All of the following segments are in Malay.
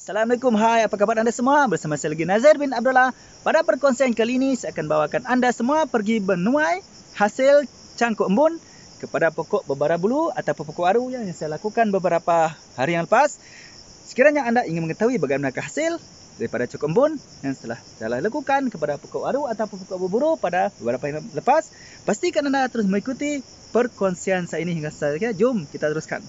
Assalamualaikum, hai apa khabar anda semua bersama saya lagi Nazir bin Abdullah Pada perkongsian kali ini saya akan bawakan anda semua pergi menuai hasil cangkuk embun Kepada pokok berbara bulu atau pokok aru yang saya lakukan beberapa hari yang lepas Sekiranya anda ingin mengetahui bagaimana hasil daripada cangkuk embun Yang telah saya lakukan kepada pokok aru atau pokok berburu pada beberapa hari lepas Pastikan anda terus mengikuti perkongsian saya ini hingga selesai Jom kita teruskan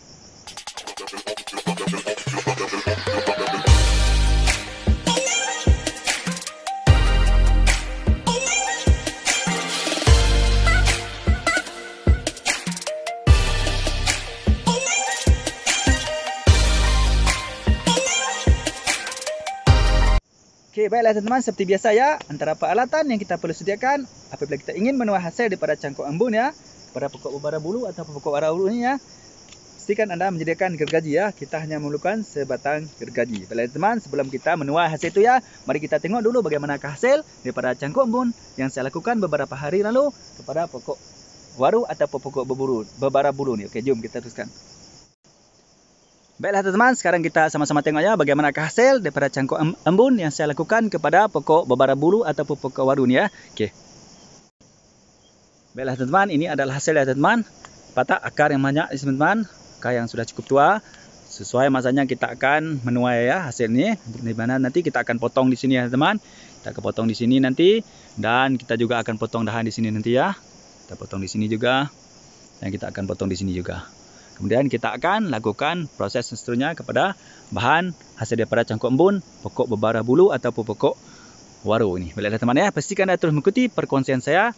Okey, baiklah teman-teman, seperti biasa ya, antara peralatan yang kita perlu sediakan apabila kita ingin menuai hasil daripada cangkok embun ya, pada pokok bebara bulu atau pokok bebara bulu ini ya, pastikan anda menyediakan gergaji ya. Kita hanya memerlukan sebatang gergaji. Baiklah teman-teman, sebelum kita menuai hasil itu ya, mari kita tengok dulu bagaimana hasil daripada cangkok embun yang saya lakukan beberapa hari lalu kepada pokok waru atau pokok bebara bulu ni. Okey, jom kita teruskan. Baiklah teman-teman, sekarang kita sama-sama tengok ya bagaimana hasil daripada cangkok embun yang saya lakukan kepada pokok bebara bulu ataupun pokok warun ya. Okey. Baiklah teman-teman, ini adalah hasil ya teman-teman. Patak akar yang banyak ya teman-teman. Akar yang sudah cukup tua. Sesuai masanya kita akan menuai ya hasil ni. Di mana nanti kita akan potong di sini ya teman-teman. Kita akan potong di sini nanti. Dan kita juga akan potong dahan di sini nanti ya. Kita potong di sini juga. Dan kita akan potong di sini juga. Kemudian kita akan lakukan proses seterusnya kepada bahan hasil daripada cangkuk embun, pokok berbarah bulu ataupun pokok waru ini. Baiklah teman teman ya, pastikan anda terus mengikuti perkongsian saya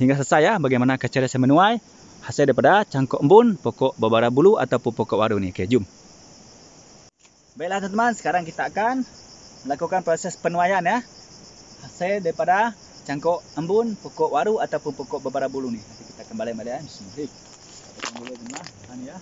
hingga selesai ya bagaimana cara saya menuai hasil daripada cangkuk embun, pokok berbarah bulu ataupun pokok waru ini. Okey, jom. Baiklah teman-teman, sekarang kita akan melakukan proses penuaian ya. Hasil daripada cangkuk embun, pokok waru ataupun pokok berbarah bulu ini. Nanti kita kembali balik ya. Bismillahirrahmanirrahim. Alhamdulillah, tahniah. Ya.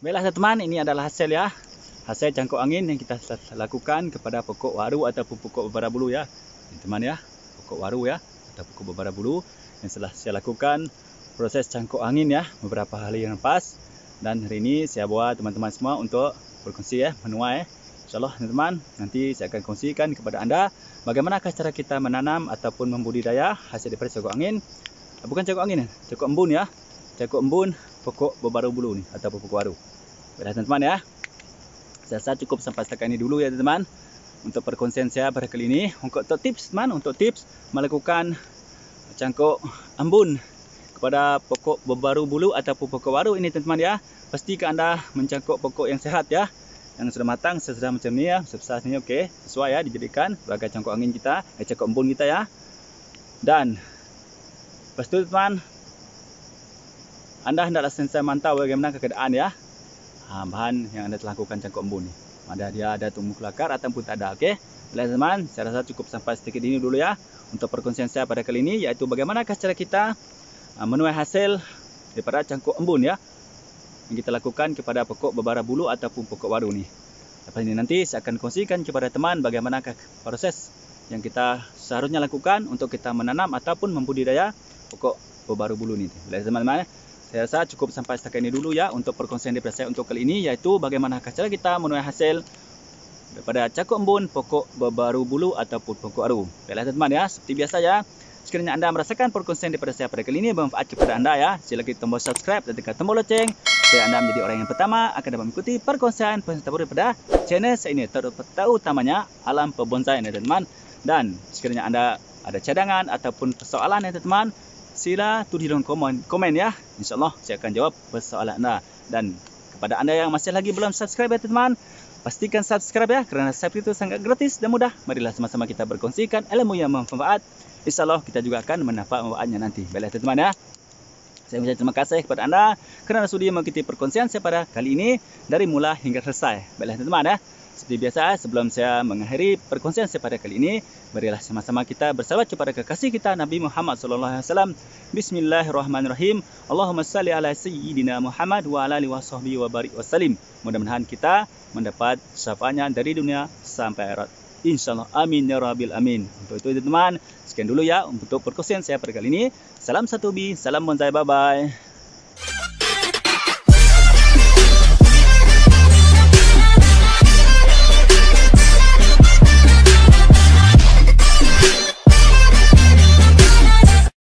Baiklah teman-teman, ini adalah hasil ya. Hasil cangkuk angin yang kita lakukan kepada pokok waru ataupun pokok bebara bulu ya. Teman-teman ya, pokok waru ya atau pokok bebara bulu yang telah saya lakukan proses cangkuk angin ya beberapa hari yang lepas dan hari ini saya bawa teman-teman semua untuk berkongsi ya menuai ya. insyaallah teman-teman nanti saya akan kongsikan kepada anda bagaimanakah cara kita menanam ataupun membudidaya hasil daripada cangkuk angin bukan cangkuk angin cangkuk embun ya cakuk embun, pokok berbaru bulu ni ataupun pokok baru. Baiklah teman-teman ya. Saya cukup sampai setakat ini dulu ya teman-teman. Untuk perkongsian saya pada kali ini untuk tips teman untuk tips melakukan cangkuk embun kepada pokok berbaru bulu ataupun pokok baru ini teman-teman ya. Pastikan anda mencangkuk pokok yang sehat ya. Yang sudah matang sesudah macam ni ya. Sebesar ini okey. Sesuai ya dijadikan sebagai cangkuk angin kita. Eh, cangkuk embun kita ya. Dan Lepas tu teman anda hendaklah sentiasa mantau bagaimana keadaan ya ha, bahan yang anda telah lakukan cangkok embun ni. Ada dia ada tumbuh kelakar ataupun tak ada. Okey. Baiklah teman, saya rasa cukup sampai sedikit ini dulu ya. Untuk perkongsian saya pada kali ini iaitu bagaimanakah cara kita ah, menuai hasil daripada cangkok embun ya. Yang kita lakukan kepada pokok berbara bulu ataupun pokok waru ni. Lepas ini nanti saya akan kongsikan kepada teman bagaimanakah proses yang kita seharusnya lakukan untuk kita menanam ataupun membudidaya pokok berbara bulu ni. Baiklah teman-teman. Eh, saya rasa cukup sampai setakat ini dulu ya untuk perkongsian daripada saya untuk kali ini iaitu bagaimana cara kita menuai hasil daripada cakuk embun pokok berbaru bulu ataupun pokok aru. Baiklah teman-teman ya, seperti biasa ya. Sekiranya anda merasakan perkongsian daripada saya pada kali ini bermanfaat kepada anda ya, sila klik tombol subscribe dan tekan tombol loceng supaya anda menjadi orang yang pertama akan dapat mengikuti perkongsian perkongsian terbaru daripada channel saya ini terutama utamanya alam pebonsai ya teman-teman. Dan sekiranya anda ada cadangan ataupun persoalan ya teman-teman, sila tulis dalam komen, komen ya. InsyaAllah saya akan jawab persoalan anda. Dan kepada anda yang masih lagi belum subscribe ya teman-teman. Pastikan subscribe ya. Kerana subscribe itu sangat gratis dan mudah. Marilah sama-sama kita berkongsikan ilmu yang bermanfaat. InsyaAllah kita juga akan menafak manfaatnya nanti. Baiklah teman-teman ya. Saya ucapkan terima kasih kepada anda. Kerana sudah mengikuti perkongsian saya pada kali ini. Dari mula hingga selesai. Baiklah teman-teman ya. Seperti biasa, sebelum saya mengakhiri perkongsian saya pada kali ini, marilah sama-sama kita bersalawat kepada kekasih kita Nabi Muhammad sallallahu alaihi wasallam. Bismillahirrahmanirrahim. Allahumma salli ala sayyidina Muhammad wa ala alihi washabihi wa barik wasallim. Mudah-mudahan kita mendapat syafaatnya dari dunia sampai akhirat. Insyaallah amin ya rabbil amin. Untuk itu teman, sekian dulu ya untuk perkongsian saya pada kali ini. Salam satu bi, salam bonsai, bye bye.